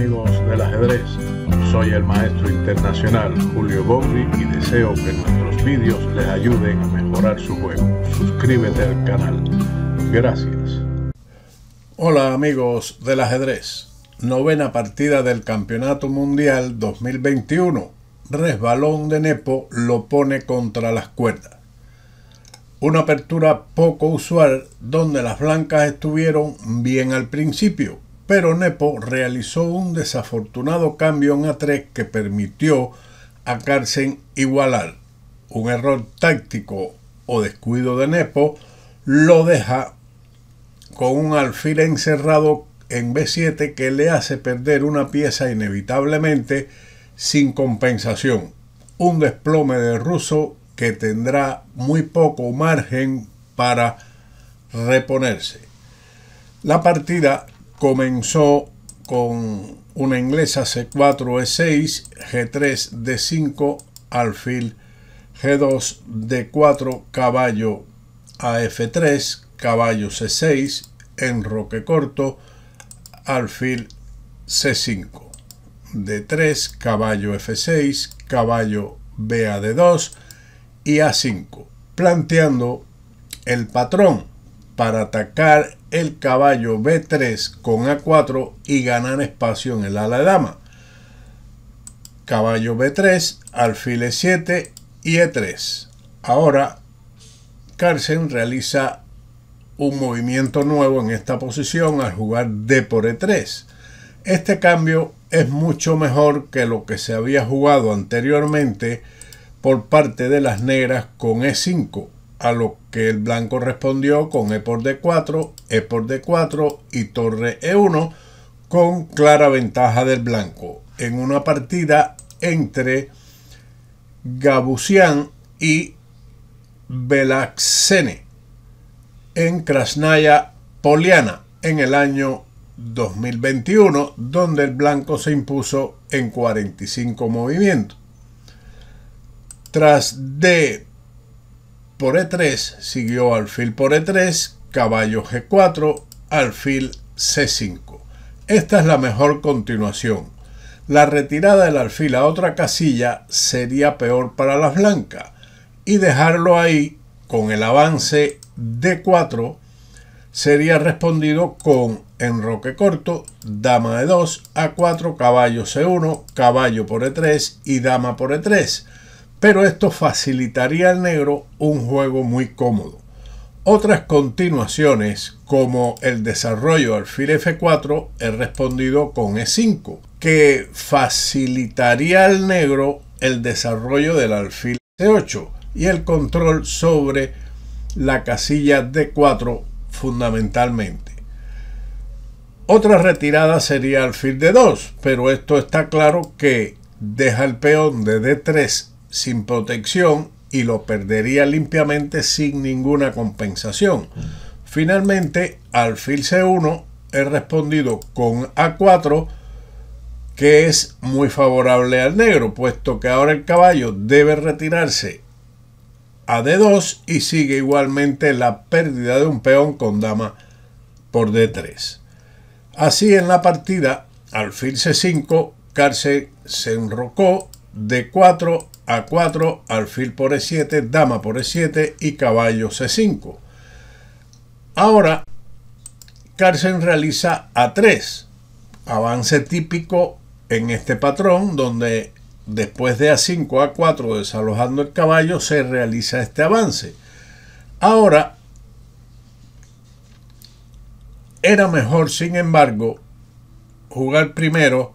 amigos del ajedrez. Soy el maestro internacional Julio Bobri y deseo que nuestros vídeos les ayuden a mejorar su juego. Suscríbete al canal. Gracias. Hola amigos del ajedrez. Novena partida del Campeonato Mundial 2021. Resbalón de Nepo lo pone contra las cuerdas. Una apertura poco usual donde las blancas estuvieron bien al principio, pero Nepo realizó un desafortunado cambio en A3 que permitió a Carlsen igualar. Un error táctico o descuido de Nepo lo deja con un alfil encerrado en B7 que le hace perder una pieza inevitablemente sin compensación. Un desplome de ruso que tendrá muy poco margen para reponerse. La partida comenzó con una inglesa C4, E6, G3, D5, alfil, G2, D4, caballo af 3 caballo C6, enroque corto, alfil C5, D3, caballo F6, caballo bad 2 y A5, planteando el patrón para atacar el caballo B3 con A4 y ganan espacio en el ala de dama. Caballo B3, alfil E7 y E3. Ahora, Carlsen realiza un movimiento nuevo en esta posición al jugar D por E3. Este cambio es mucho mejor que lo que se había jugado anteriormente por parte de las negras con E5 a lo que el blanco respondió con e por d4, e por d4 y torre e1 con clara ventaja del blanco en una partida entre Gabusian y Belaxene en Krasnaya Poliana en el año 2021, donde el blanco se impuso en 45 movimientos. Tras d por E3, siguió alfil por E3, caballo G4, alfil C5. Esta es la mejor continuación. La retirada del alfil a otra casilla sería peor para las blancas y dejarlo ahí con el avance D4 sería respondido con enroque corto, dama e 2 a 4, caballo C1, caballo por E3 y dama por E3 pero esto facilitaría al negro un juego muy cómodo. Otras continuaciones, como el desarrollo alfil F4, he respondido con E5, que facilitaría al negro el desarrollo del alfil C8 y el control sobre la casilla D4 fundamentalmente. Otra retirada sería alfil D2, pero esto está claro que deja el peón de D3 sin protección y lo perdería limpiamente sin ninguna compensación. Finalmente, alfil C1 he respondido con A4 que es muy favorable al negro, puesto que ahora el caballo debe retirarse a D2 y sigue igualmente la pérdida de un peón con dama por D3. Así en la partida, alfil C5, cárcel se enrocó, D4 a4, alfil por E7, dama por E7 y caballo C5. Ahora, Carlsen realiza A3, avance típico en este patrón donde después de A5 a 5 a 4 desalojando el caballo se realiza este avance. Ahora, era mejor, sin embargo, jugar primero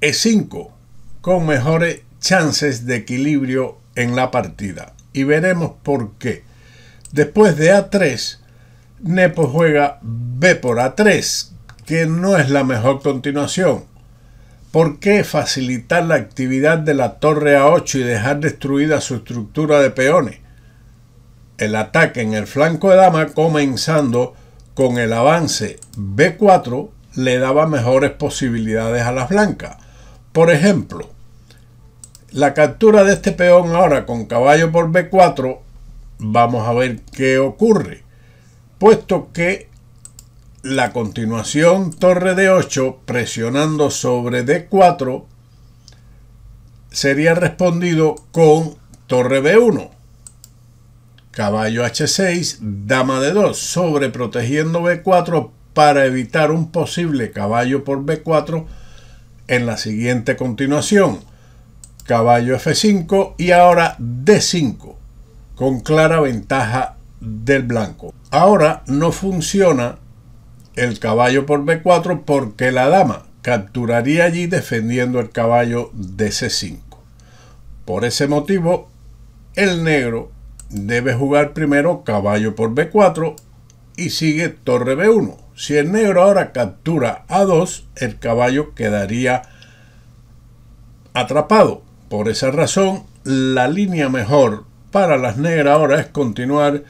E5 con mejores chances de equilibrio en la partida. Y veremos por qué. Después de A3, Nepo juega B por A3, que no es la mejor continuación. ¿Por qué facilitar la actividad de la torre A8 y dejar destruida su estructura de peones? El ataque en el flanco de dama comenzando con el avance B4 le daba mejores posibilidades a las blancas. Por ejemplo, la captura de este peón ahora con caballo por B4, vamos a ver qué ocurre. Puesto que la continuación torre D8 presionando sobre D4 sería respondido con torre B1. Caballo H6, dama D2, sobreprotegiendo B4 para evitar un posible caballo por B4 en la siguiente continuación caballo F5 y ahora D5, con clara ventaja del blanco. Ahora no funciona el caballo por B4 porque la dama capturaría allí defendiendo el caballo de C5. Por ese motivo, el negro debe jugar primero caballo por B4 y sigue torre B1. Si el negro ahora captura A2, el caballo quedaría atrapado por esa razón, la línea mejor para las negras ahora es continuar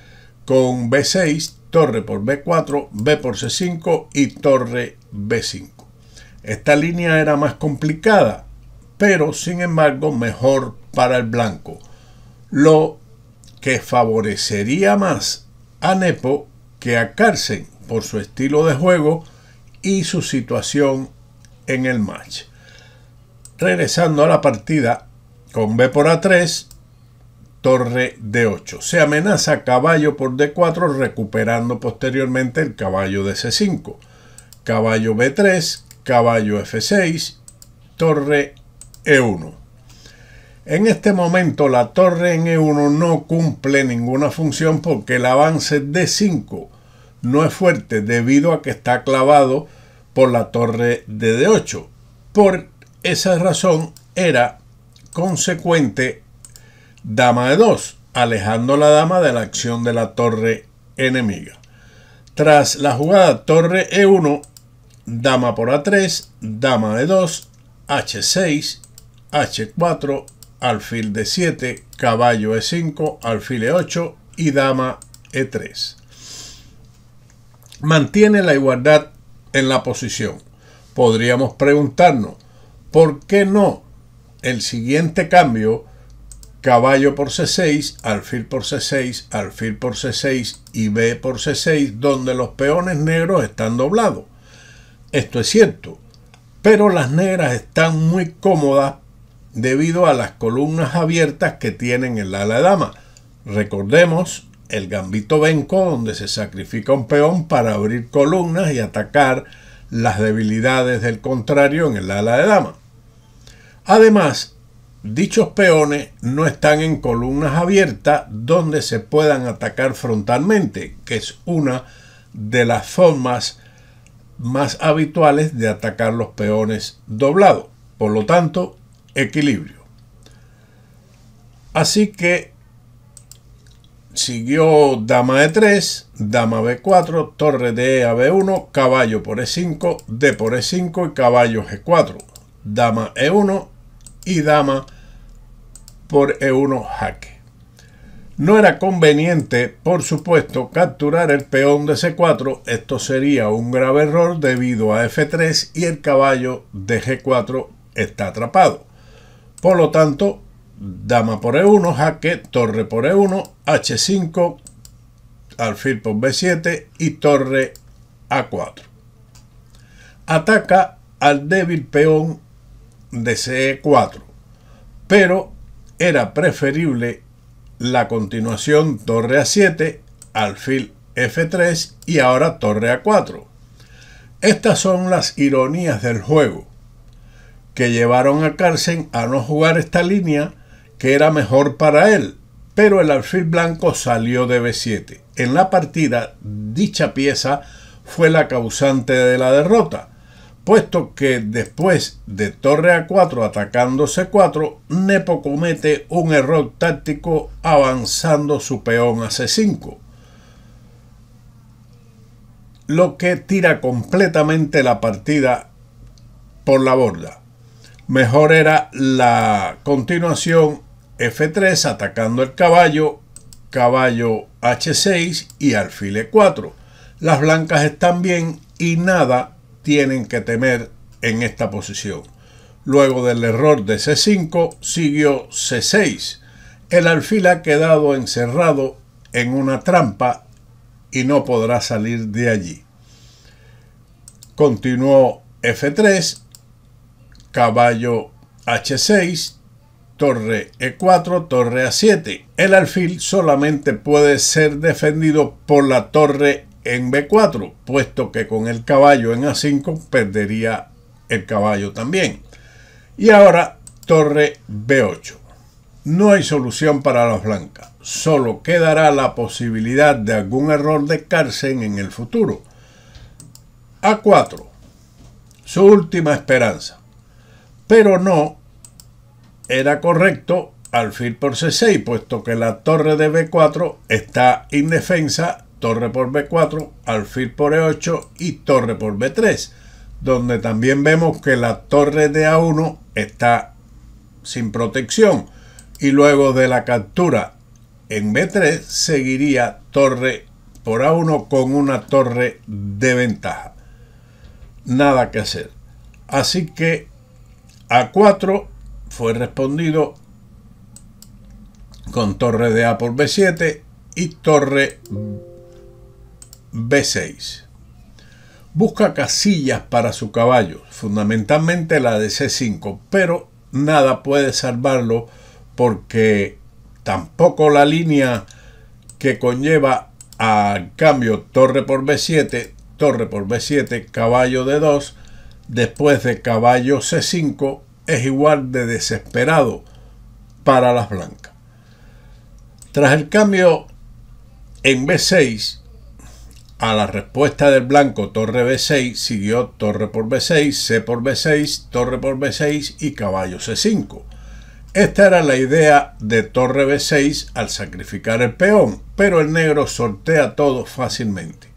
con B6, torre por B4, B por C5 y torre B5. Esta línea era más complicada, pero sin embargo mejor para el blanco, lo que favorecería más a Nepo que a Carlsen por su estilo de juego y su situación en el match. Regresando a la partida, con B por A3, torre D8. Se amenaza caballo por D4 recuperando posteriormente el caballo de C5. Caballo B3, caballo F6, torre E1. En este momento la torre en E1 no cumple ninguna función porque el avance D5 no es fuerte debido a que está clavado por la torre de D8. Por esa razón era consecuente dama de 2, alejando la dama de la acción de la torre enemiga. Tras la jugada torre e1, dama por a3, dama de 2, h6, h4, alfil de 7, caballo e5, alfil e8 y dama e3. Mantiene la igualdad en la posición. Podríamos preguntarnos, ¿por qué no el siguiente cambio, caballo por C6, alfil por C6, alfil por C6 y B por C6, donde los peones negros están doblados. Esto es cierto, pero las negras están muy cómodas debido a las columnas abiertas que tienen el ala de dama. Recordemos el gambito venco donde se sacrifica un peón para abrir columnas y atacar las debilidades del contrario en el ala de dama. Además, dichos peones no están en columnas abiertas donde se puedan atacar frontalmente, que es una de las formas más habituales de atacar los peones doblados. Por lo tanto, equilibrio. Así que siguió dama e3, dama b4, torre de e a b1, caballo por e5, d por e5 y caballo g4. Dama e1, y dama por E1 jaque. No era conveniente, por supuesto, capturar el peón de C4, esto sería un grave error debido a F3 y el caballo de G4 está atrapado. Por lo tanto, dama por E1, jaque, torre por E1, H5, alfil por B7 y torre A4. Ataca al débil peón de CE4, pero era preferible la continuación torre A7, alfil F3 y ahora torre A4. Estas son las ironías del juego, que llevaron a Carlsen a no jugar esta línea que era mejor para él, pero el alfil blanco salió de B7. En la partida, dicha pieza fue la causante de la derrota, puesto que después de torre a 4 atacando C4, Nepo comete un error táctico avanzando su peón a C5, lo que tira completamente la partida por la borda. Mejor era la continuación F3 atacando el caballo, caballo H6 y alfil 4 Las blancas están bien y nada tienen que temer en esta posición. Luego del error de C5 siguió C6. El alfil ha quedado encerrado en una trampa y no podrá salir de allí. Continuó F3, caballo H6, torre E4, torre A7. El alfil solamente puede ser defendido por la torre en B4, puesto que con el caballo en A5 perdería el caballo también. Y ahora torre B8. No hay solución para las blancas, solo quedará la posibilidad de algún error de cárcel en el futuro. A4, su última esperanza. Pero no era correcto alfil por C6, puesto que la torre de B4 está indefensa torre por B4, alfil por E8 y torre por B3, donde también vemos que la torre de A1 está sin protección y luego de la captura en B3 seguiría torre por A1 con una torre de ventaja. Nada que hacer. Así que A4 fue respondido con torre de A por B7 y torre B6. Busca casillas para su caballo, fundamentalmente la de C5, pero nada puede salvarlo porque tampoco la línea que conlleva al cambio torre por B7, torre por B7, caballo de 2, después de caballo C5 es igual de desesperado para las blancas. Tras el cambio en B6, a la respuesta del blanco torre b6 siguió torre por b6, c por b6, torre por b6 y caballo c5. Esta era la idea de torre b6 al sacrificar el peón, pero el negro sortea todo fácilmente.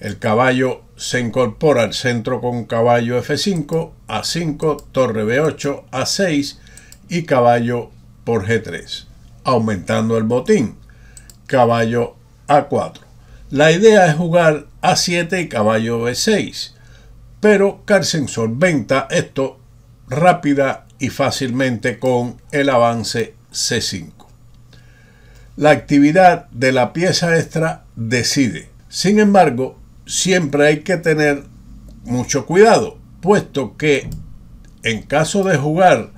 El caballo se incorpora al centro con caballo f5, a5, torre b8, a6 y caballo por g3, aumentando el botín, caballo a4. La idea es jugar A7 y caballo B6, pero Carlsen solventa esto rápida y fácilmente con el avance C5. La actividad de la pieza extra decide. Sin embargo, siempre hay que tener mucho cuidado, puesto que en caso de jugar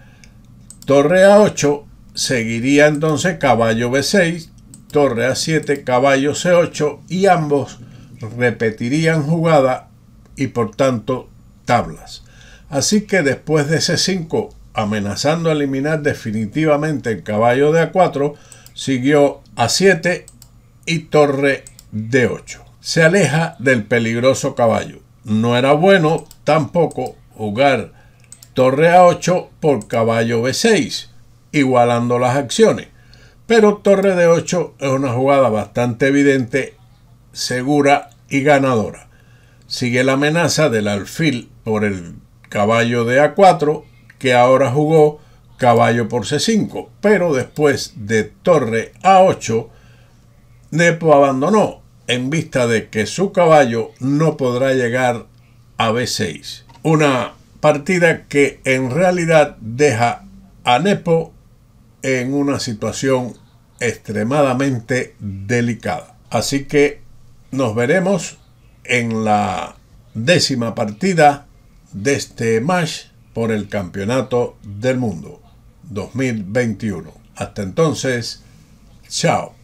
torre A8, seguiría entonces caballo B6, torre A7, caballo C8 y ambos repetirían jugada y por tanto tablas. Así que después de C5 amenazando a eliminar definitivamente el caballo de A4, siguió A7 y torre D8. Se aleja del peligroso caballo. No era bueno tampoco jugar torre A8 por caballo B6, igualando las acciones. Pero torre de 8 es una jugada bastante evidente, segura y ganadora. Sigue la amenaza del alfil por el caballo de A4, que ahora jugó caballo por C5, pero después de torre A8, Nepo abandonó en vista de que su caballo no podrá llegar a B6. Una partida que en realidad deja a Nepo en una situación extremadamente delicada. Así que nos veremos en la décima partida de este match por el Campeonato del Mundo 2021. Hasta entonces, chao.